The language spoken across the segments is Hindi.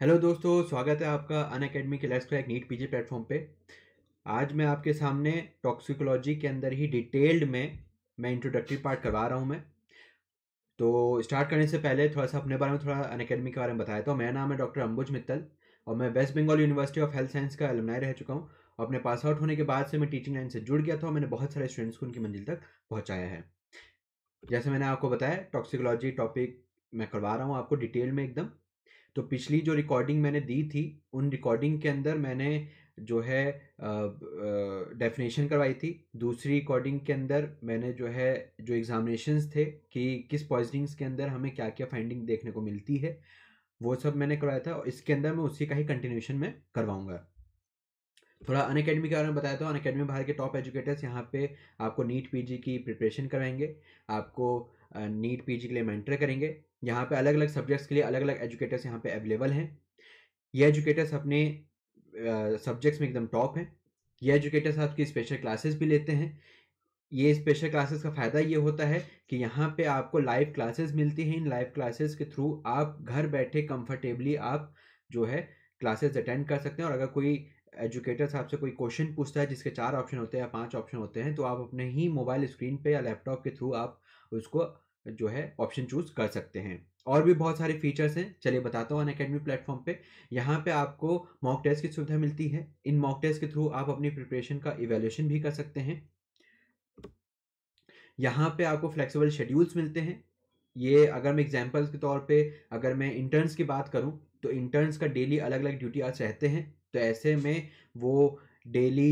हेलो दोस्तों स्वागत है आपका अन अकेडमी क्लास का एक नीट पीजी प्लेटफॉर्म पे आज मैं आपके सामने टॉक्सिकोलॉजी के अंदर ही डिटेल्ड में मैं इंट्रोडक्टरी पार्ट करवा रहा हूँ मैं तो स्टार्ट करने से पहले थोड़ा सा अपने बारे में थोड़ा अन अकेडमी के बारे में बताया तो मेरा नाम है डॉक्टर अंबुज मित्तल और मैं West Bengal university of health science का एलमनाई रह चुका हूँ और अपने पास आउट होने के बाद से मैं टीचिंग लाइन से जुड़ गया था और मैंने बहुत सारे स्टूडेंट्स को उनकी मंजिल तक पहुँचाया है जैसे मैंने आपको बताया टॉक्सिकोलॉजी टॉपिक मैं करवा रहा हूँ आपको डिटेल में एकदम तो पिछली जो रिकॉर्डिंग मैंने दी थी उन रिकॉर्डिंग के अंदर मैंने जो है डेफिनेशन करवाई थी दूसरी रिकॉर्डिंग के अंदर मैंने जो है जो एग्जामिनेशन थे कि किस पॉइजनिंग्स के अंदर हमें क्या क्या फाइंडिंग देखने को मिलती है वो सब मैंने करवाया था और इसके अंदर मैं उसी का ही कंटिन्यूशन में करवाऊंगा थोड़ा अन अकेडमी के बारे में बताया था अन अकेडमी बाहर के टॉप एजुकेटर्स यहाँ पे आपको नीट पीजी की प्रिपरेशन कराएंगे आपको नीट पीजी के लिए मेंटर करेंगे यहाँ पे अलग अलग सब्जेक्ट्स के लिए अलग अलग एजुकेटर्स यहाँ पे अवेलेबल हैं ये एजुकेटर्स अपने सब्जेक्ट्स में एकदम टॉप हैं ये एजुकेटर्स आपकी स्पेशल क्लासेस भी लेते हैं ये स्पेशल क्लासेस का फ़ायदा ये होता है कि यहाँ पे आपको लाइव क्लासेस मिलती हैं इन लाइव क्लासेस के थ्रू आप घर बैठे कंफर्टेबली आप जो है क्लासेस अटेंड कर सकते हैं और अगर कोई एजुकेटर साहब से कोई क्वेश्चन पूछता है जिसके चार ऑप्शन होते हैं या पांच ऑप्शन होते हैं तो आप अपने ही मोबाइल स्क्रीन पे या लैपटॉप के थ्रू आप उसको जो है ऑप्शन चूज कर सकते हैं और भी बहुत सारे फीचर्स हैं चलिए बताता हूँ अन अकेडमी प्लेटफॉर्म पे यहाँ पे आपको मॉक टेस्ट की सुविधा मिलती है इन मॉक टेस्ट के थ्रू आप अपनी प्रिपरेशन का इवेल्यूशन भी कर सकते हैं यहाँ पे आपको फ्लेक्सिबल शेड्यूल्स मिलते हैं ये अगर मैं एग्जाम्पल्स के तौर पे अगर मैं इंटर्न्स की बात करूँ तो इंटर्न्स का डेली अलग अलग ड्यूटी आज रहते हैं तो ऐसे में वो डेली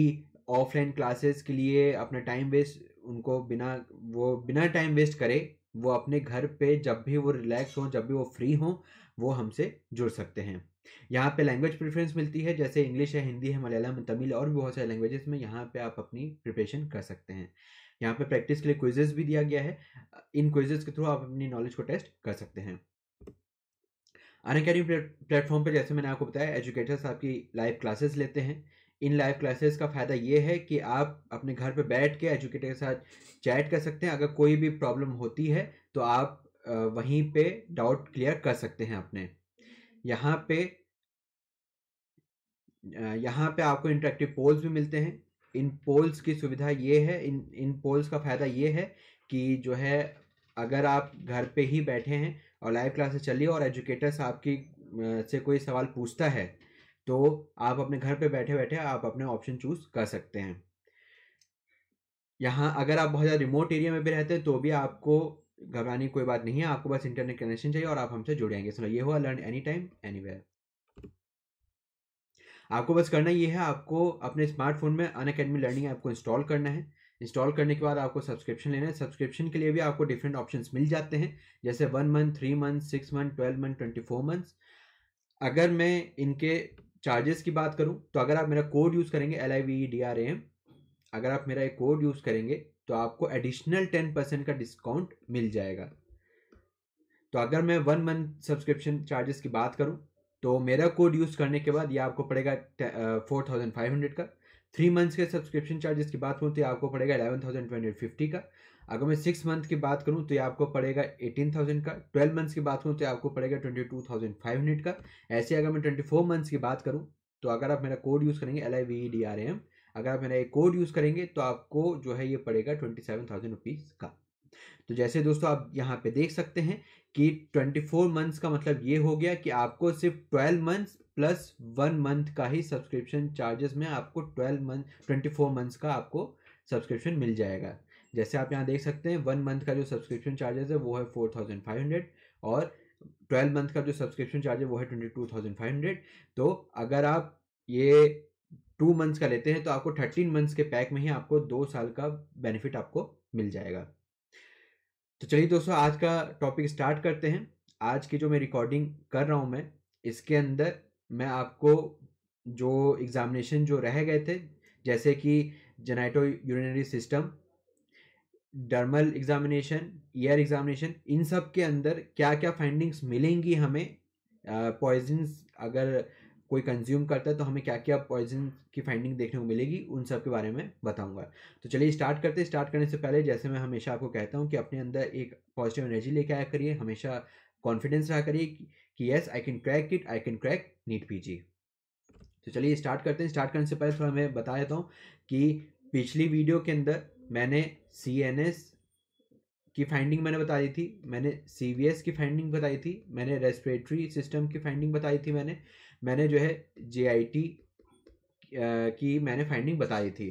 ऑफलाइन क्लासेस के लिए अपना टाइम वेस्ट उनको बिना वो बिना टाइम वेस्ट करे वो अपने घर पे जब भी वो रिलैक्स हो जब भी वो फ्री हो वो हमसे जुड़ सकते हैं यहाँ पे लैंग्वेज प्रेफरेंस मिलती है जैसे इंग्लिश है हिंदी है मलयालम तमिल और भी बहुत सारे लैंग्वेजेस में यहाँ पे आप अपनी प्रिपरेशन कर सकते हैं यहाँ पे प्रैक्टिस के लिए क्विजेस भी दिया गया है इन क्विजेस के थ्रू आप अपनी नॉलेज को टेस्ट कर सकते हैं अन अकेडमी प्लेटफॉर्म पर जैसे मैंने आपको बताया एजुकेटर्स आपकी लाइव क्लासेस लेते हैं इन लाइव क्लासेस का फ़ायदा ये है कि आप अपने घर पे बैठ के एजुकेटर के साथ चैट कर सकते हैं अगर कोई भी प्रॉब्लम होती है तो आप वहीं पे डाउट क्लियर कर सकते हैं अपने यहाँ पे यहाँ पे आपको इंटरेक्टिव पोल्स भी मिलते हैं इन पोल्स की सुविधा ये है इन इन पोल्स का फ़ायदा ये है कि जो है अगर आप घर पे ही बैठे हैं और लाइव क्लासेस चलिए और एजुकेटर्स आपकी से कोई सवाल पूछता है तो आप अपने घर पे बैठे बैठे आप अपने ऑप्शन चूज कर सकते हैं यहाँ अगर आप बहुत ज़्यादा रिमोट एरिया में भी रहते हैं तो भी आपको घबराने की कोई बात नहीं है आपको बस इंटरनेट कनेक्शन चाहिए और आप हमसे जुड़ जाएंगे सुनो ये हुआ लर्न एनी टाइम एनी आपको बस करना ये है आपको अपने स्मार्टफोन में अन अकेडमी लर्निंग ऐप को इंस्टॉल करना है इंस्टॉल करने के बाद आपको सब्सक्रिप्शन लेना है सब्सक्रिप्शन के लिए भी आपको डिफरेंट ऑप्शंस मिल जाते हैं जैसे one month three month six month twelve month twenty four months अगर मैं इनके चार्जेस की बात करूं तो अगर आप मेरा कोड यूज़ करेंगे L I V D R M अगर आप मेरा एक कोड यूज़ करेंगे तो आपको एडिशनल टेन परसेंट का डिस्काउंट मिल जाएगा तो अगर मैं वन मंथ सब्सक्रिप्शन चार्जेस की बात करूं तो मेरा कोड यूज़ करने के बाद ये आपको पड़ेगा फोर थाउजेंड फाइव हंड्रेड का थ्री मंथ्स के सब्सक्रिप्शन चार्जेस की बात करूँ तो आपको पड़ेगा eleven thousand two hundred fifty का अगर मैं सिक्स मंथ की बात करूं तो ये आपको पड़ेगा एटीन थाउजेंड का ट्वेल्व मंथ्स की बात करूं तो आपको पड़ेगा twenty two thousand five hundred का ऐसे अगर मैं ट्वेंटी फोर मंथ्स की बात करूं तो अगर आप मेरा कोड यूज़ करेंगे L I V D R M अगर आप मेरा ये कोड यूज़ करेंगे तो आपको जो है ये पड़ेगा ट्वेंटी सेवन थाउजेंड रुपीज़ का तो जैसे दोस्तों आप यहाँ पे देख सकते हैं कि ट्वेंटी फोर मंथ्स का मतलब ये हो गया कि आपको सिर्फ twelve months plus one month का ही सब्सक्रिप्शन चार्जेस में आपको ट्वेल्व मंथ फोर मंथ्स का आपको सब्सक्रिप्शन मिल जाएगा जैसे आप यहाँ देख सकते हैं वन मंथ का जो सब्सक्रिप्शन चार्जेस है वो है फोर थाउजेंड फाइव हंड्रेड और ट्वेल्व मंथ का जो सब्सक्रिप्शन चार्ज है वो है twenty two thousand five hundred तो अगर आप ये टू मंथ्स का लेते हैं तो आपको थर्टीन मंथ्स के पैक में ही आपको दो साल का बेनिफिट आपको मिल जाएगा तो चलिए दोस्तों आज का टॉपिक स्टार्ट करते हैं आज की जो मैं रिकॉर्डिंग कर रहा हूँ मैं इसके अंदर मैं आपको जो एग्ज़ामिनेशन जो रह गए थे जैसे कि genitourinary system dermal examination ear examination इन सब के अंदर क्या क्या फाइंडिंग्स मिलेंगी हमें पॉइजन्स अगर कोई कंज्यूम करता है तो हमें क्या क्या पॉइजन की फाइंडिंग देखने को मिलेगी उन सब के बारे में बताऊंगा तो चलिए स्टार्ट करते हैं स्टार्ट करने से पहले जैसे मैं हमेशा आपको कहता हूँ कि अपने अंदर एक पॉजिटिव एनर्जी लेके आया करिए हमेशा कॉन्फिडेंस रहा करिए कि yes I can crack it I can crack NEET PG तो चलिए स्टार्ट करते हैं स्टार्ट करने से पहले थोड़ा मैं बता देता हूँ कि पिछली वीडियो के अंदर मैंने सी एन एस की फाइंडिंग मैंने बता दी थी मैंने सी वी एस की फाइंडिंग बताई थी मैंने रेस्पिरेटरी सिस्टम की फाइंडिंग बताई थी मैंने मैंने जो है जे आई टी की मैंने फाइंडिंग बताई थी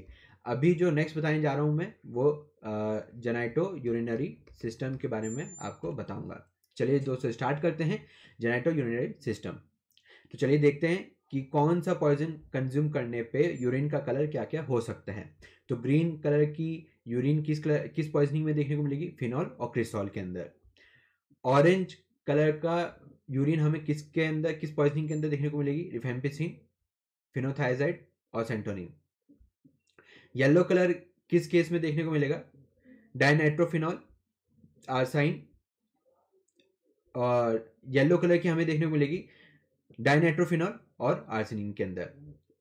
अभी जो नेक्स्ट बताने जा रहा हूँ मैं वो जेनाइटो यूरिनरी सिस्टम के बारे में आपको बताऊँगा चलिए दोस्तों स्टार्ट करते हैं जेनाइटो यूरिनरी सिस्टम तो चलिए देखते हैं कि कौन सा पॉइजन कंज्यूम करने पे यूरिन का कलर क्या क्या हो सकता है तो ग्रीन कलर की यूरिन किस कलर किस पॉइजनिंग में देखने को मिलेगी फिनॉल और क्रिस्टॉल के अंदर ऑरेंज कलर का यूरिन हमें किसके अंदर किस पॉइजनिंग के अंदर देखने को मिलेगी रिफेम्पिसिन फिनोथाइजाइड और सेंटोनिन येलो कलर किस केस में देखने को मिलेगा डायनाइट्रोफिनॉल आरसाइन और येलो कलर की हमें देखने को मिलेगी डायनाइट्रोफिनॉल और आर्सिनिन के अंदर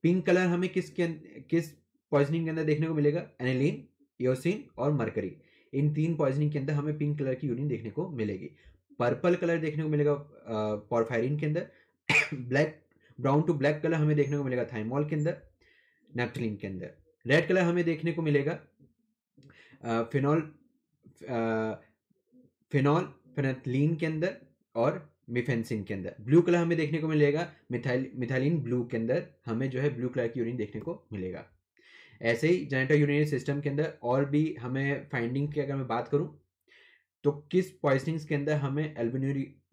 पिंक कलर हमें किस के किस पॉइजनिंग के अंदर देखने को मिलेगा एनिलीन योसिन और मरकरी इन तीन पॉइजनिंग के अंदर हमें पिंक कलर की यूरिन देखने को मिलेगी पर्पल कलर देखने को मिलेगा पॉरफायरिन के अंदर black brown to black colour हमें देखने को मिलेगा थाइमॉल के अंदर नेपथलिन के अंदर रेड कलर हमें देखने को मिलेगा फिनॉल फिनॉल फिनथलिन के अंदर और मिफेंसिन के अंदर ब्लू कलर हमें देखने को मिलेगा मिथाइल मिथाइलिन ब्लू के अंदर हमें जो है ब्लू कलर की यूरिन देखने को मिलेगा ऐसे ही जेनेटो यूरिनरी सिस्टम के अंदर और भी हमें फाइंडिंग की अगर मैं बात करूँ तो किस पॉइसनिंग्स के अंदर हमें एल्बिन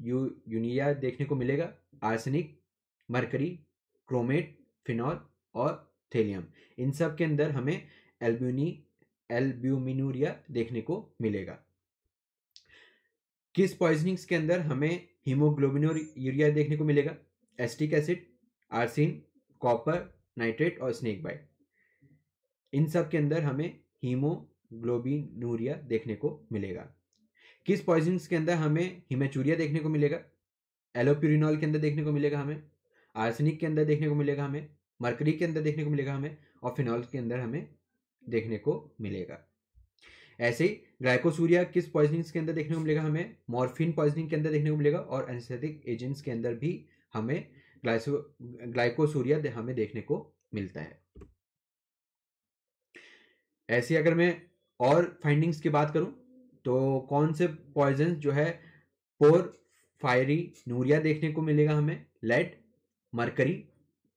यू यूनिया देखने को मिलेगा आर्सेनिक मरकरी क्रोमेट फिनॉल और थेलियम इन सब के अंदर हमें एल्ब्यूनी एल्ब्यूमिनूरिया देखने को मिलेगा किस पॉइजनिंग्स के अंदर हमें हीमोग्लोबिनोर यूरिया देखने को मिलेगा acetic acid arsine copper nitrate और स्नेक बाइट इन सब के अंदर हमें हीमोग्लोबिनूरिया देखने को मिलेगा किस पॉइजन के अंदर हमें हिमेचूरिया देखने को मिलेगा एलोप्यूरिनॉल के अंदर देखने को मिलेगा हमें आर्सेनिक के अंदर देखने को मिलेगा हमें मरकरी के अंदर देखने को मिलेगा हमें और फिनॉल के अंदर हमें देखने को मिलेगा ऐसे ही ग्लाइकोसूरिया किस पॉइजनिंग्स के अंदर देखने को मिलेगा हमें मॉर्फिन पॉइजनिंग के अंदर देखने को मिलेगा और एनेस्थेटिक एजेंट्स के अंदर भी हमें ग्लाइसो ग्लाइकोसूरिया हमें देखने को मिलता है ऐसे अगर मैं और फाइंडिंग्स की बात करूं तो कौन से पॉइजन जो है पोर फायरी नूरिया देखने को मिलेगा हमें lead mercury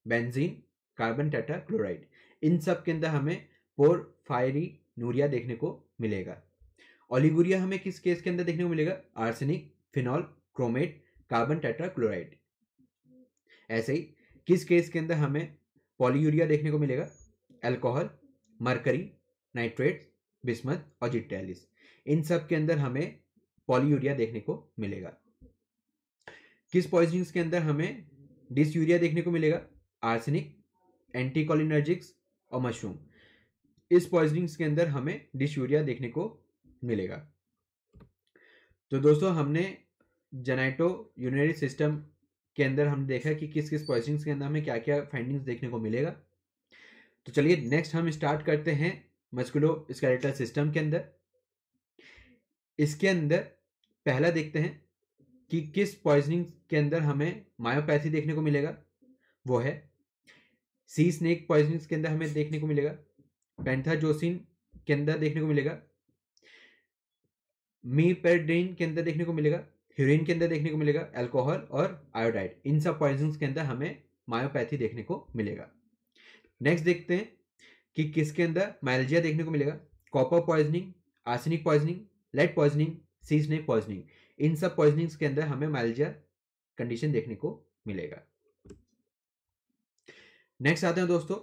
benzene carbon tetrachloride इन सब के अंदर हमें पोर फायरी नूरिया देखने को मिलेगा ओलिगुरिया हमें किस केस के अंदर देखने को मिलेगा arsenic phenol chromate carbon tetrachloride ऐसे ही किस केस के अंदर हमें पॉलीयूरिया देखने को मिलेगा एल्कोहल मरकरी नाइट्रेट बिस्मत और जिटेलिस इन सब के अंदर हमें पॉलीयूरिया देखने को मिलेगा किस पॉइजनिंग्स के अंदर हमें यूरिया देखने को मिलेगा आर्सेनिक एंटीकोलिनर्जिक्स और मशरूम इस पॉइजनिंग्स के अंदर हमें यूरिया देखने को मिलेगा तो दोस्तों हमने जनाइटो यूनरी सिस्टम के अंदर हमने देखा कि किस किस पॉइजनिंग्स के अंदर हमें क्या क्या फाइंडिंग्स देखने को मिलेगा तो चलिए नेक्स्ट हम स्टार्ट करते हैं मस्कुलो स्केलेटल सिस्टम के अंदर इसके अंदर पहला देखते हैं कि किस पॉइजनिंग के अंदर हमें मायोपैथी देखने को मिलेगा वो है सी स्नेक पॉइजनिंग के अंदर हमें देखने को मिलेगा पेंथाजोसिन के अंदर देखने को मिलेगा पेड्रीन के अंदर देखने को मिलेगा ह्यूरिन के अंदर देखने को मिलेगा अल्कोहल और आयोडाइड इन सब पॉइजन्स के अंदर हमें मायोपैथी देखने को मिलेगा नेक्स्ट देखते हैं कि किसके अंदर माइलजिया देखने को मिलेगा copper poisoning arsenic poisoning lead poisoning सीजनिक पॉइजनिंग इन सब पॉइजनिंग्स के अंदर हमें माइलजिया कंडीशन देखने को मिलेगा नेक्स्ट आते हैं दोस्तों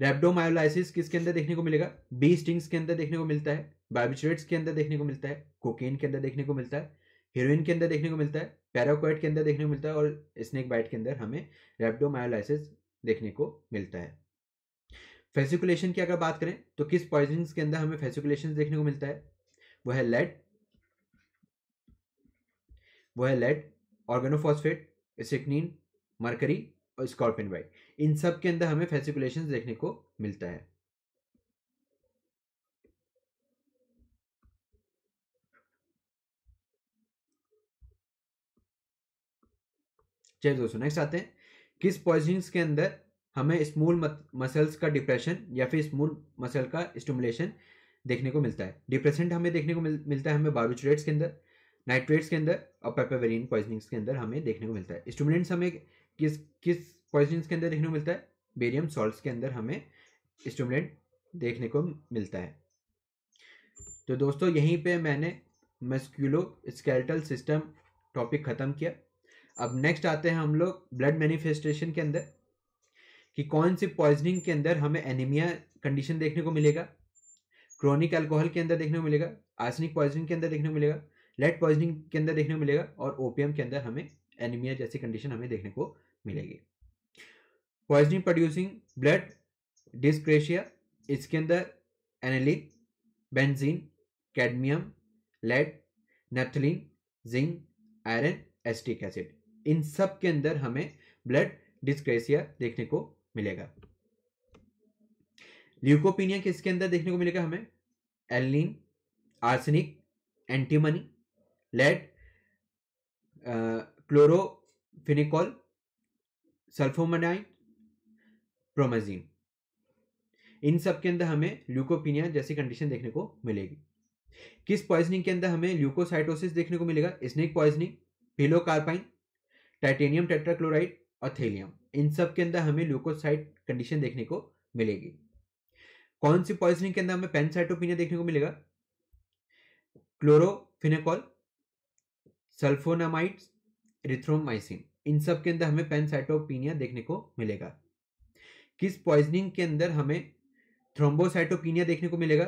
रेप्डोमायोलाइसिस किसके अंदर देखने को मिलेगा बी स्टिंग्स के अंदर देखने को मिलता है बायोबिचरेट्स के अंदर देखने को मिलता है कोकेन के अंदर देखने को मिलता है हीरोइन के अंदर देखने को मिलता है पैराकोइट के अंदर देखने को मिलता है और स्नेक बाइट के अंदर हमें रेप्डोमायोलाइसिस देखने को मिलता है फेसिकुलेशन की अगर बात करें तो किस पॉइजन के अंदर हमें फेसिकुलेशन देखने को मिलता है वो है लेड वो है लेड ऑर्गेनोफॉस्फेट स्टिकनिन मरकरी और स्कॉर्पिन वाइट इन सब के अंदर हमें फेसिकुलेशन देखने को मिलता है चलिए दोस्तों नेक्स्ट आते हैं किस पॉइजन के अंदर हमें स्मूल मसल्स का डिप्रेशन या फिर स्मूल मसल का स्टमुलेशन देखने को मिलता है डिप्रेशन हमें देखने को मिल, मिलता है हमें बारूचरेट्स के अंदर नाइट्रेट्स के अंदर और पेपेवेरिन पॉइजनिंग्स के अंदर हमें देखने को मिलता है स्टूडेंट्स हमें किस किस पॉइजनिंग्स के अंदर देखने को मिलता है बेरियम सॉल्ट के अंदर हमें स्टूडेंट देखने को मिलता है तो दोस्तों यहीं पे मैंने मस्क्यूलो स्केलेटल सिस्टम टॉपिक ख़त्म किया अब नेक्स्ट आते हैं हम लोग ब्लड मैनिफेस्टेशन के अंदर कि कौन सी पॉइजनिंग के अंदर हमें एनीमिया कंडीशन देखने को मिलेगा क्रॉनिक अल्कोहल के अंदर देखने को मिलेगा आर्सनिक पॉइजनिंग के अंदर देखने को मिलेगा लेड पॉइजनिंग के अंदर देखने को मिलेगा और ओपीएम के अंदर हमें एनीमिया जैसी कंडीशन हमें देखने को मिलेगी पॉइजनिंग प्रोड्यूसिंग ब्लड डिस्क्रेशिया इसके अंदर aniline benzene cadmium lead naphthalene zinc iron acetic acid इन सब के अंदर हमें ब्लड डिस्क्रेशिया देखने को मिलेगा ल्यूकोपीनिया किसके अंदर देखने को मिलेगा हमें aniline arsenic antimony lead chloramphenicol sulphonamide promazine इन सब के अंदर हमें ल्यूकोपीनिया जैसी कंडीशन देखने को मिलेगी किस पॉइजनिंग के अंदर हमें ल्यूकोसाइटोसिस देखने को मिलेगा snake poisoning pilocarpine titanium tetrachloride और थेलियम इन सब के अंदर हमें ल्यूकोसाइट कंडीशन देखने को मिलेगी कौन सी पॉइजनिंग के अंदर हमें पेनसाइटोपिनिया देखने को मिलेगा क्लोरोफिनेकॉल सल्फोनामाइट रिथ्रोमाइसिन इन सब के अंदर हमें पेनसाइटोपिनिया देखने को मिलेगा किस पॉइजनिंग के अंदर हमें थ्रोम्बोसाइटोपिनिया देखने को मिलेगा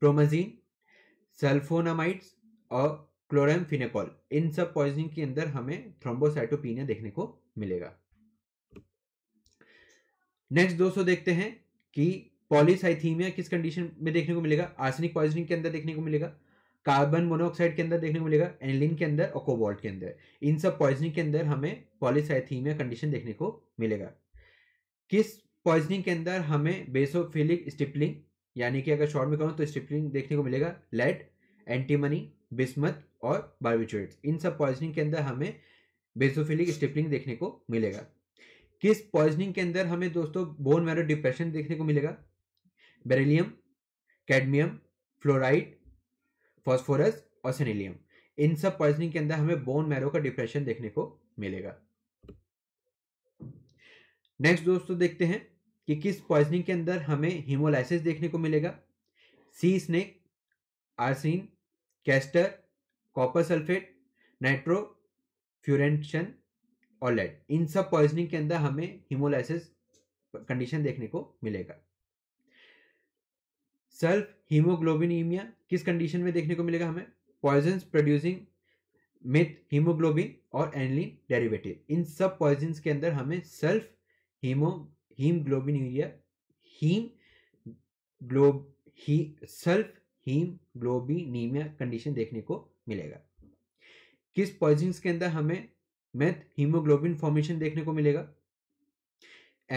प्रोमाजीन सल्फोनामाइड्स और क्लोरमफिनेकॉल इन सब पॉइजनिंग के अंदर हमें थ्रोम्बोसाइटोपिनिया देखने को मिलेगा नेक्स्ट दोस्तों देखते हैं कि पॉलीसाइथीमिया किस कंडीशन में देखने को मिलेगा आर्सेनिक पॉइजनिंग के अंदर देखने को मिलेगा कार्बन मोनोऑक्साइड के अंदर देखने को मिलेगा एनलिन के अंदर और कोबाल्ट के अंदर इन सब पॉइजनिंग के अंदर हमें पॉलीसाइथीमिया कंडीशन देखने को मिलेगा किस पॉइजनिंग के अंदर हमें बेसोफिलिक स्टिपलिंग यानी कि अगर शॉर्ट में कहूँ तो स्टिपलिंग देखने को मिलेगा लेड एंटीमनी बिस्मत और बार्बिचुरेट्स इन सब पॉइजनिंग के अंदर हमें बेसोफिलिक स्टिपलिंग देखने को मिलेगा कि इस पॉइजनिंग के अंदर हमें दोस्तों बोन मैरो डिप्रेशन देखने को मिलेगा बेरिलियम कैडमियम फ्लोराइड फॉस्फोरस और सेनिलियम इन सब पॉइजनिंग के अंदर हमें बोन मैरो का डिप्रेशन देखने को मिलेगा नेक्स्ट दोस्तों देखते हैं कि किस पॉइजनिंग के अंदर हमें हिमोलाइसिस देखने को मिलेगा sea snake arsine castor copper sulphate nitrofurantoin और लेड इन सब पॉइजनिंग के अंदर हमें हीमोलाइसिस कंडीशन देखने को मिलेगा सेल्फ हीमोग्लोबिनीमिया किस कंडीशन में देखने को मिलेगा हमें पॉइजन प्रोड्यूसिंग मिथ हीमोग्लोबिन और एनलिन डेरिवेटिव इन सब पॉइजन के अंदर हमें self haemo haemoglobinuria haem glob ही सेल्फ हीम ग्लोबिनीमिया कंडीशन देखने को मिलेगा किस पॉइजन के अंदर हमें में हीमोग्लोबिन फॉर्मेशन देखने को मिलेगा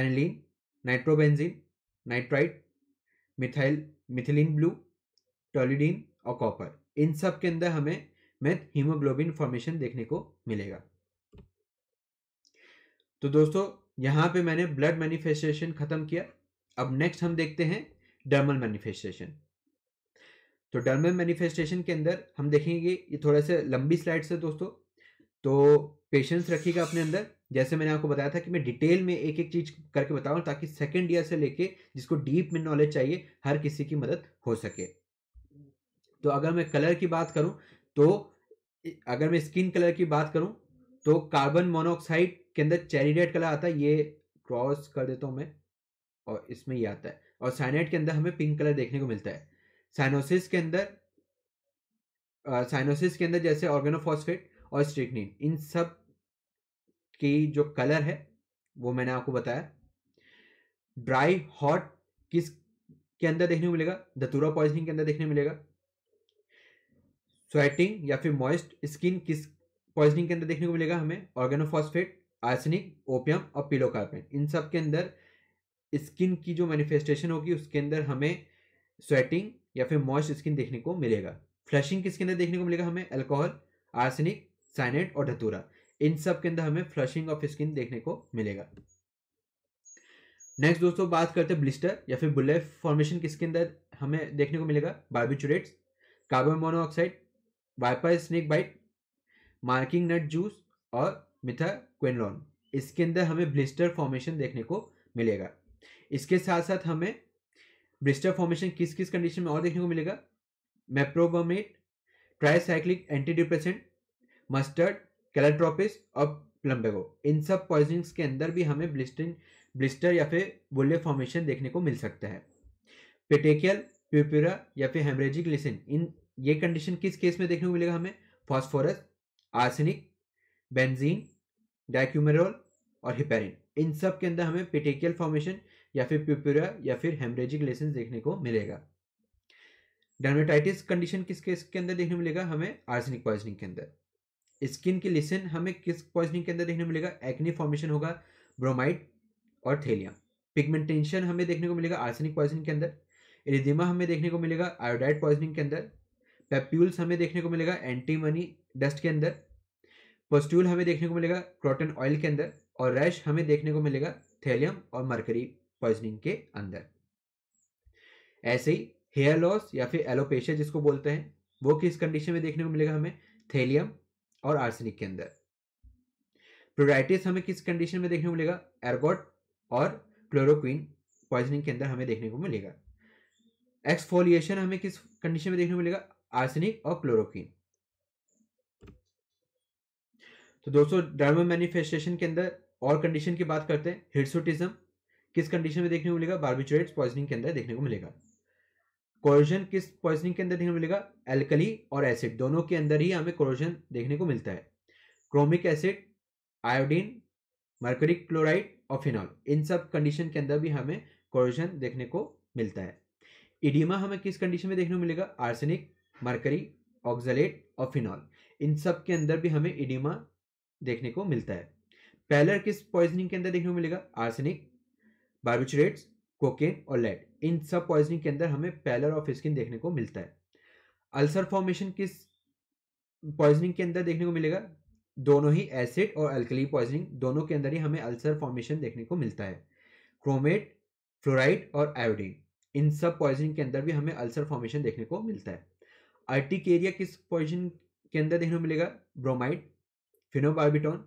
aniline nitrobenzene nitrite methyl methylene blue toluidine और कॉपर इन सब के अंदर हमें मैथ हीमोग्लोबिन फॉर्मेशन देखने को मिलेगा तो दोस्तों यहां पे मैंने ब्लड मैनिफेस्टेशन खत्म किया अब नेक्स्ट हम देखते हैं डर्मल मैनिफेस्टेशन तो डर्मल मैनिफेस्टेशन के अंदर हम देखेंगे ये थोड़ा से लंबी स्लाइड्स है दोस्तों तो पेशेंस रखिएगा अपने अंदर जैसे मैंने आपको बताया था कि मैं डिटेल में एक एक चीज करके बताऊं ताकि सेकेंड ईयर से लेके जिसको डीप में नॉलेज चाहिए हर किसी की मदद हो सके तो अगर मैं कलर की बात करूं तो अगर मैं स्किन कलर की बात करूं तो कार्बन मोनोऑक्साइड के अंदर चेरी रेड कलर आता है ये क्रॉस कर देता हूं मैं और इसमें ये आता है और साइनाइड के अंदर हमें पिंक कलर देखने को मिलता है साइनोसिस के अंदर साइनोसिस के अंदर जैसे ऑर्गेनोफॉस्फेट और स्ट्रिकनिन इन सब की जो कलर है वो मैंने आपको बताया ड्राई हॉट किस के अंदर देखने को मिलेगा धतूरा पॉइजनिंग के अंदर देखने को मिलेगा स्वेटिंग या फिर मॉइस्ट स्किन किस पॉइजनिंग के अंदर देखने को मिलेगा हमें ऑर्गेनोफॉस्फेट आर्सेनिक ओपियम और पिलोकार्पेन इन सब के अंदर स्किन की जो मैनिफेस्टेशन होगी उसके अंदर हमें स्वेटिंग या फिर मॉइस्ट स्किन देखने को मिलेगा फ्लशिंग किसके अंदर देखने को मिलेगा हमें अल्कोहल आर्सेनिक साइनेट और धतूरा इन सब के अंदर हमें फ्लशिंग ऑफ स्किन देखने को मिलेगा नेक्स्ट दोस्तों बात करते हैं ब्लिस्टर या फिर बुलेट फॉर्मेशन किसके अंदर हमें देखने को मिलेगा barbiturates carbon monoxide viper snake bite marking nut juice और मिथा क्वेनलॉन इसके अंदर हमें ब्लिस्टर फॉर्मेशन देखने को मिलेगा इसके साथ साथ हमें ब्लिस्टर फॉर्मेशन किस किस कंडीशन में और देखने को मिलेगा meprobamate tricyclic antidepressant mustard calotropis और प्लम्बेगो इन सब पॉइजनिंग्स के अंदर भी हमें ब्लिस्टिंग ब्लिस्टर या फिर बुल्ले फॉर्मेशन देखने को मिल सकता है पेटेकियल प्यूपुरा या फिर हेमरेजिक लिसिन इन ये कंडीशन किस केस में देखने को मिलेगा हमें फॉस्फोरस आर्सेनिक बेंजीन डायक्यूमेरोल और हिपेरिन इन सब के अंदर हमें पेटेकियल फॉर्मेशन या फिर प्यूपुरा या फिर हेमरेजिक लिसिन देखने को मिलेगा डर्मेटाइटिस कंडीशन किस केस के अंदर देखने को मिलेगा हमें आर्सेनिक पॉइजनिंग के अंदर स्किन की लिसन हमें किस पॉइजनिंग के अंदर देखने को मिलेगा एक्नी फॉर्मेशन होगा ब्रोमाइड और थेलिया पिगमेंटेशन हमें देखने को मिलेगा आर्सेनिक पॉइजनिंग के अंदर एरिदिमा हमें देखने को मिलेगा आयोडाइड पॉइजनिंग के अंदर पेप्यूल्स हमें देखने को मिलेगा एंटीमनी डस्ट के अंदर पोस्ट्यूल हमें देखने को मिलेगा क्रोटन ऑयल के अंदर और रैश हमें देखने को मिलेगा थैलियम और मरकरी पॉइजनिंग के अंदर ऐसे ही हेयर लॉस या फिर एलोपेशिया जिसको बोलते हैं वो किस कंडीशन में देखने को मिलेगा हमें थैलियम और आर्सेनिक के अंदर प्रोराइटिस हमें किस कंडीशन में देखने को मिलेगा एरगोट और क्लोरोक्विन पॉइजनिंग के अंदर हमें देखने को मिलेगा एक्सफोलिएशन हमें किस कंडीशन में देखने को मिलेगा आर्सेनिक और क्लोरोक्विन तो दोस्तों डर्मा मैनिफेस्टेशन के अंदर और कंडीशन की बात करते हैं हिर्सोटिज्म किस कंडीशन में देखने को मिलेगा बार्बिचुरेट्स पॉइजनिंग के अंदर देखने को मिलेगा कोरोजन किस पॉइजनिंग के अंदर देखने को मिलेगा एल्कली और एसिड दोनों के अंदर ही हमें कोरोजन देखने को मिलता है chromic acid iodine mercuric chloride और फिनॉल इन सब कंडीशन के अंदर भी हमें कोरोजन देखने को मिलता है इडीमा हमें किस कंडीशन में देखने को मिलेगा आर्सेनिक मर्करी ऑक्जलेट और फिनॉल इन सब के अंदर भी हमें इडीमा देखने को मिलता है पैलर किस पॉइजनिंग के अंदर देखने को मिलेगा आर्सेनिक बार्बिचुरेट्स कोकेन और लेड इन सब पॉइजनिंग के अंदर हमें पैलर ऑफ स्किन देखने को मिलता है अल्सर फॉर्मेशन किस पॉइजनिंग के अंदर देखने को मिलेगा दोनों ही एसिड और अल्कली पॉइजनिंग दोनों के अंदर ही हमें अल्सर फॉर्मेशन देखने को मिलता है क्रोमेट फ्लोराइड और आयोडीन इन सब पॉइजनिंग के अंदर भी हमें अल्सर फॉर्मेशन देखने को मिलता है अर्टिकेरिया किस पॉइजन के अंदर देखने को मिलेगा ब्रोमाइड फिनोबार्बिटोन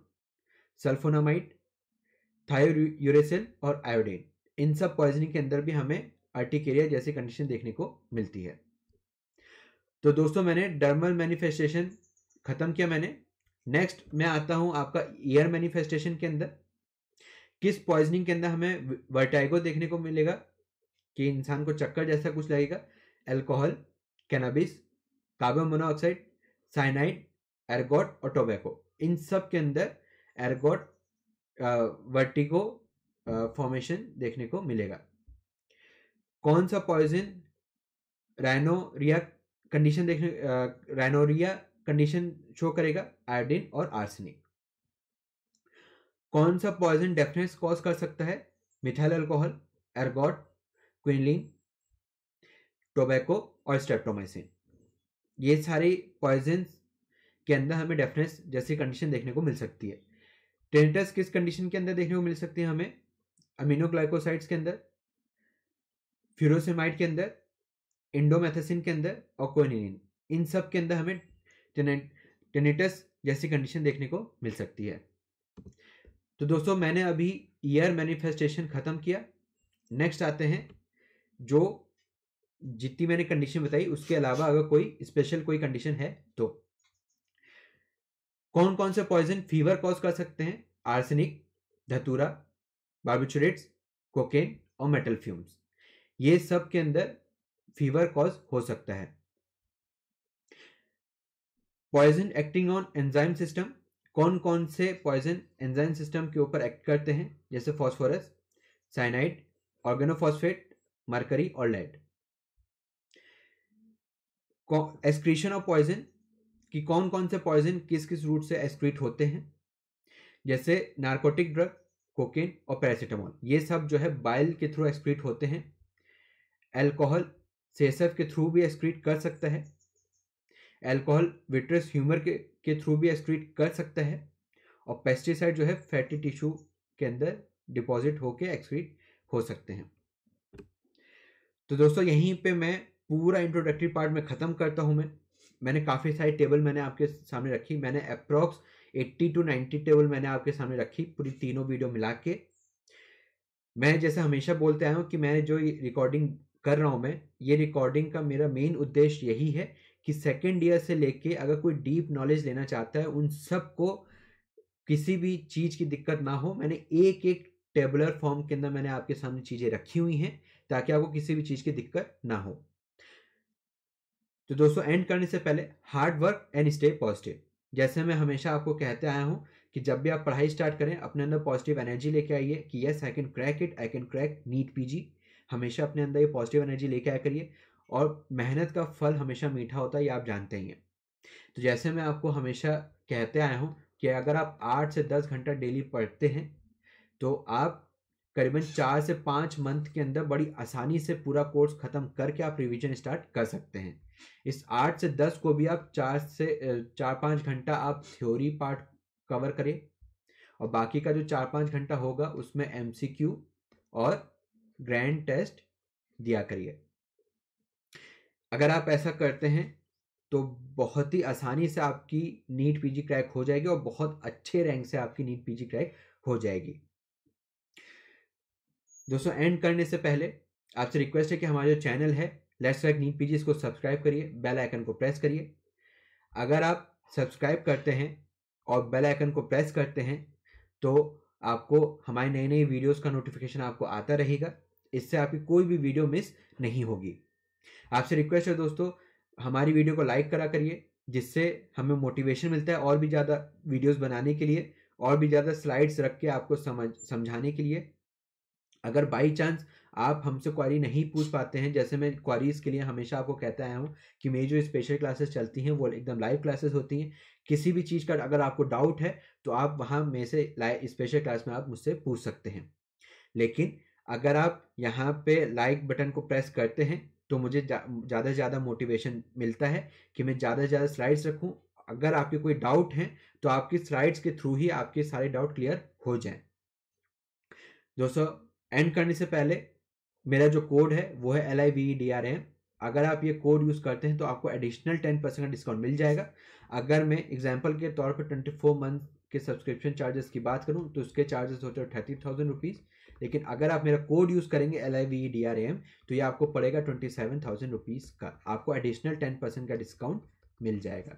सल्फोनामाइड थायोरेसिल और आयोडीन इन सब पॉइजनिंग के अंदर भी हमें आर्टिकेरिया जैसी कंडीशन देखने को मिलती है तो दोस्तों मैंने डर्मल मैनिफेस्टेशन खत्म किया मैंने नेक्स्ट मैं आता हूं आपका ईयर मैनिफेस्टेशन के अंदर किस पॉइजनिंग के अंदर हमें वर्टाइगो देखने को मिलेगा कि इंसान को चक्कर जैसा कुछ लगेगा alcohol cannabis carbon monoxide cyanide ergot और टोबैको इन सब के अंदर एरगोट वर्टिगो फॉर्मेशन देखने को मिलेगा कौन सा पॉइजन रैनोरिया कंडीशन देखने रैनोरिया कंडीशन शो करेगा आयोडीन और आर्सेनिक कौन सा पॉइजन डेफनेस कॉज कर सकता है methyl alcohol ergot quinine tobacco और स्टेप्टोमाइसिन ये सारे पॉइजन के अंदर हमें डेफनेस जैसी कंडीशन देखने को मिल सकती है टेनिटस किस कंडीशन के अंदर देखने को मिल सकती है हमें अमीनोग्लाइकोसाइड्स के अंदर फ्यूरोसेमाइड के अंदर इंडोमेथेसिन के अंदर और कोनिन इन सब के अंदर हमें टेनेटस जैसी कंडीशन देखने को मिल सकती है तो दोस्तों मैंने अभी ईयर मैनिफेस्टेशन ख़त्म किया नेक्स्ट आते हैं जो जितनी मैंने कंडीशन बताई उसके अलावा अगर कोई स्पेशल कोई कंडीशन है तो कौन कौन से पॉइजन फीवर कॉज कर सकते हैं आर्सेनिक धतूरा बार्बिचुरेट्स कोकेन और मेटल फ्यूम्स ये सब के अंदर फीवर कॉज हो सकता है poison acting on enzyme system कौन कौन से पॉइजन एंजाइम सिस्टम के ऊपर एक्ट करते हैं जैसे फॉस्फोरस साइनाइड ऑर्गेनोफॉस्फेट मरकरी और लेड एक्सक्रीशन ऑफ पॉइजन कि कौन कौन से पॉइजन किस किस रूट से एक्सक्रीट होते हैं जैसे नार्कोटिक ड्रग कोकेन और पैरासीटामोल ये सब जो है बाइल के थ्रू एक्सक्रीट होते हैं एल्कोहल सेसफ के थ्रू भी एक्सक्रीट कर सकता है एल्कोहल विट्रस ह्यूमर के के थ्रू भी एक्सक्रीट कर सकता है और पेस्टिसाइड जो है फैटी टिश्यू के अंदर डिपॉजिट होकर एक्सक्रीट हो सकते हैं तो दोस्तों यहीं पे मैं पूरा इंट्रोडक्टरी पार्ट में ख़त्म करता हूँ मैं मैंने काफ़ी सारी टेबल मैंने आपके सामने रखी मैंने approx eighty two ninety table मैंने आपके सामने रखी पूरी तीनों वीडियो मिला के मैं जैसे हमेशा बोलते आया हूँ कि मैं जो रिकॉर्डिंग कर रहा हूँ मैं ये रिकॉर्डिंग का मेरा मेन उद्देश्य यही है कि सेकेंड ईयर से लेके अगर कोई डीप नॉलेज लेना चाहता है उन सबको किसी भी चीज़ की दिक्कत ना हो मैंने एक एक टेबलर फॉर्म के अंदर मैंने आपके सामने चीज़ें रखी हुई हैं ताकि आपको किसी भी चीज़ की दिक्कत ना हो तो दोस्तों एंड करने से पहले hard work and stay positive जैसे मैं हमेशा आपको कहते आया हूँ कि जब भी आप पढ़ाई स्टार्ट करें अपने अंदर पॉजिटिव एनर्जी लेके आइए कि yes I can crack it I can crack NEET PG हमेशा अपने अंदर ये पॉजिटिव एनर्जी लेके आया करिए और मेहनत का फल हमेशा मीठा होता है ये आप जानते ही हैं तो जैसे मैं आपको हमेशा कहते आया हूँ कि अगर आप आठ से दस घंटा डेली पढ़ते हैं तो आप करीबन चार से पाँच मंथ के अंदर बड़ी आसानी से पूरा कोर्स ख़त्म करके आप रिविजन स्टार्ट कर सकते हैं इस आठ से दस को भी आप चार से चार पाँच घंटा आप थ्योरी पार्ट कवर करें और बाकी का जो चार पाँच घंटा होगा उसमें एम और ग्रैंड टेस्ट दिया करिए अगर आप ऐसा करते हैं तो बहुत ही आसानी से आपकी नीट पीजी क्रैक हो जाएगी और बहुत अच्छे रैंक से आपकी नीट पीजी क्रैक हो जाएगी दोस्तों एंड करने से पहले आपसे रिक्वेस्ट है कि हमारा जो चैनल है लेट्स लाइक नीट पीजी इसको सब्सक्राइब करिए बेल आइकन को प्रेस करिए अगर आप सब्सक्राइब करते हैं और बेल आइकन को प्रेस करते हैं तो आपको हमारे नई नई वीडियोस का नोटिफिकेशन आपको आता रहेगा इससे आपकी कोई भी वीडियो मिस नहीं होगी आपसे रिक्वेस्ट है दोस्तों हमारी वीडियो को लाइक करा करिए जिससे हमें मोटिवेशन मिलता है और भी ज़्यादा वीडियोस बनाने के लिए और भी ज़्यादा स्लाइड्स रख के आपको समझ समझाने के लिए अगर बाई चांस आप हमसे क्वारी नहीं पूछ पाते हैं जैसे मैं क्वारीज़ के लिए हमेशा आपको कहता आया हूँ कि मेरी जो स्पेशल क्लासेस चलती हैं वो एकदम लाइव क्लासेस होती हैं किसी भी चीज़ का अगर आपको डाउट है तो आप वहाँ में से स्पेशल क्लास में आप मुझसे पूछ सकते हैं लेकिन अगर आप यहाँ पे लाइक बटन को प्रेस करते हैं तो मुझे ज़्यादा से ज़्यादा मोटिवेशन मिलता है कि मैं ज़्यादा से ज़्यादा स्लाइड्स रखूँ अगर आपके कोई डाउट हैं तो आपकी स्लाइड्स के थ्रू ही आपके सारे डाउट क्लियर हो जाए दोस्तों एंड करने से पहले मेरा जो कोड है वो है L I V D R M अगर आप ये कोड यूज़ करते हैं तो आपको एडिशनल टेन परसेंट का डिस्काउंट मिल जाएगा अगर मैं एग्जाम्पल के तौर पर ट्वेंटी फोर मंथ के सब्सक्रिप्शन चार्जेस की बात करूँ तो उसके चार्जेस होते हैं थर्टी थाउजेंड रुपीज़ लेकिन अगर आप मेरा कोड यूज़ करेंगे L I V D R M तो ये आपको पड़ेगा ट्वेंटी सेवन थाउजेंड रुपीज़ का आपको एडिशनल टेन परसेंट का डिस्काउंट मिल जाएगा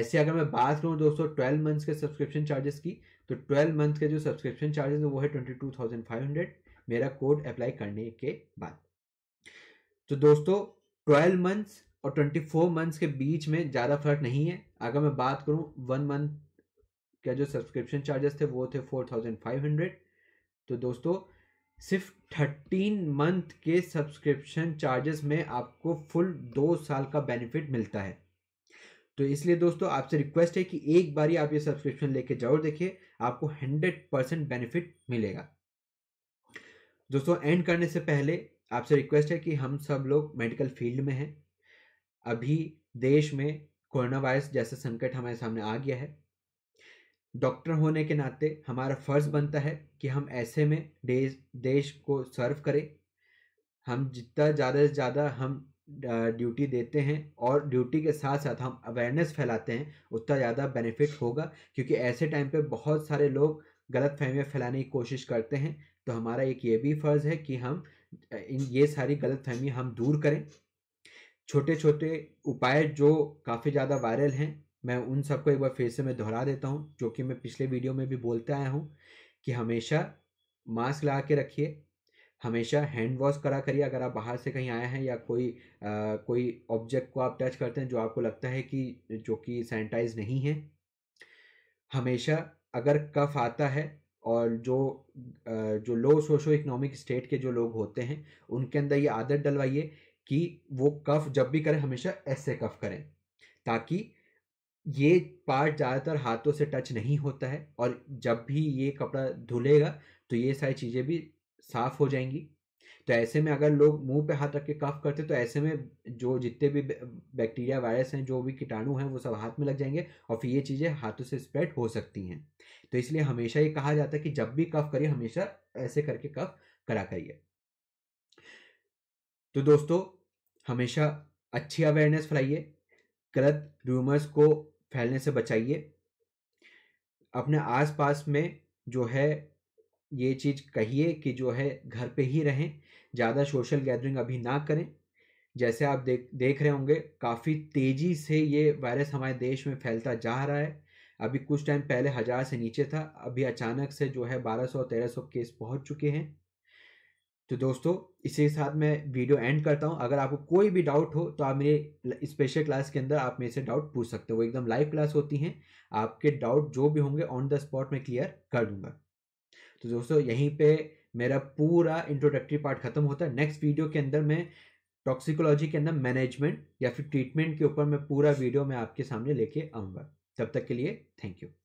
ऐसे अगर मैं बात करूँ दोस्तों ट्वेल्व मंथ्स के सब्सक्रिप्शन चार्जेस की तो ट्वेल्व मंथ के जो सब्सक्रिप्शन चार्जेस है वो है twenty two thousand five hundred मेरा कोड अप्लाई करने के बाद तो दोस्तों ट्वेल्व मंथ्स और ट्वेंटी फोर मंथ्स के बीच में ज़्यादा फर्क नहीं है अगर मैं बात करूँ वन मंथ का जो सब्सक्रिप्शन चार्जेस थे वो थे फोर थाउजेंड फाइव हंड्रेड तो दोस्तों सिर्फ थर्टीन मंथ के सब्सक्रिप्शन चार्जेस में आपको फुल दो साल का बेनिफिट मिलता है तो इसलिए दोस्तों आपसे रिक्वेस्ट है कि एक बार ही आप ये सब्सक्रिप्शन लेके जरूर देखिए आपको हंड्रेड परसेंट बेनिफिट मिलेगा दोस्तों एंड करने से पहले आपसे रिक्वेस्ट है कि हम सब लोग मेडिकल फील्ड में हैं अभी देश में कोरोना वायरस जैसा संकट हमारे सामने आ गया है डॉक्टर होने के नाते हमारा फ़र्ज बनता है कि हम ऐसे में देश देश को सर्व करें हम जितना ज़्यादा से ज़्यादा हम ड्यूटी देते हैं और ड्यूटी के साथ साथ हम अवेयरनेस फैलाते हैं उतना ज़्यादा बेनिफिट होगा क्योंकि ऐसे टाइम पे बहुत सारे लोग गलत फहमियाँ फैलाने की कोशिश करते हैं तो हमारा एक ये भी फ़र्ज़ है कि हम इन ये सारी गलत फहमियाँ हम दूर करें छोटे छोटे उपाय जो काफ़ी ज़्यादा वायरल हैं मैं उन सबको एक बार फिर से मैं दोहरा देता हूँ जो कि मैं पिछले वीडियो में भी बोलते आया हूँ कि हमेशा मास्क लगा के रखिए हमेशा हैंड वॉश करा करिए अगर आप बाहर से कहीं आए हैं या कोई आ, कोई ऑब्जेक्ट को आप टच करते हैं जो आपको लगता है कि जो कि सैनिटाइज नहीं है हमेशा अगर कफ आता है और जो जो लो सोशो इकोनॉमिक स्टेट के जो लोग होते हैं उनके अंदर ये आदत डलवाइए कि वो कफ जब भी करें हमेशा ऐसे कफ करें ताकि ये पार्ट ज़्यादातर हाथों से टच नहीं होता है और जब भी ये कपड़ा धुलेगा तो ये सारी चीज़ें भी साफ हो जाएंगी तो ऐसे में अगर लोग मुंह पे हाथ रख के कफ करते तो ऐसे में जो जितने भी बैक्टीरिया वायरस हैं जो भी कीटाणु हैं वो सब हाथ में लग जाएंगे और फिर ये चीज़ें हाथों से स्प्रेड हो सकती हैं तो इसलिए हमेशा ये कहा जाता है कि जब भी कफ करिए हमेशा ऐसे करके कफ करा करिए तो दोस्तों हमेशा अच्छी अवेयरनेस फैलाइए गलत रूमर्स को फैलने से बचाइए अपने आसपास में जो है ये चीज़ कहिए कि जो है घर पे ही रहें ज़्यादा सोशल गैदरिंग अभी ना करें जैसे आप देख देख रहे होंगे काफ़ी तेज़ी से ये वायरस हमारे देश में फैलता जा रहा है अभी कुछ टाइम पहले हज़ार से नीचे था अभी अचानक से जो है 1200 1300 केस पहुंच चुके हैं तो दोस्तों इसी के साथ मैं वीडियो एंड करता हूं अगर आपको कोई भी डाउट हो तो आप मेरे स्पेशल क्लास के अंदर आप मेरे से डाउट पूछ सकते हो वो एकदम लाइव क्लास होती हैं आपके डाउट जो भी होंगे ऑन द स्पॉट मैं क्लियर कर दूंगा तो दोस्तों यहीं पे मेरा पूरा इंट्रोडक्टरी पार्ट खत्म होता है नेक्स्ट वीडियो के अंदर मैं टॉक्सिकोलॉजी के अंदर मैनेजमेंट या फिर ट्रीटमेंट के ऊपर मैं पूरा वीडियो मैं आपके सामने लेके आऊँगा तब तक के लिए थैंक यू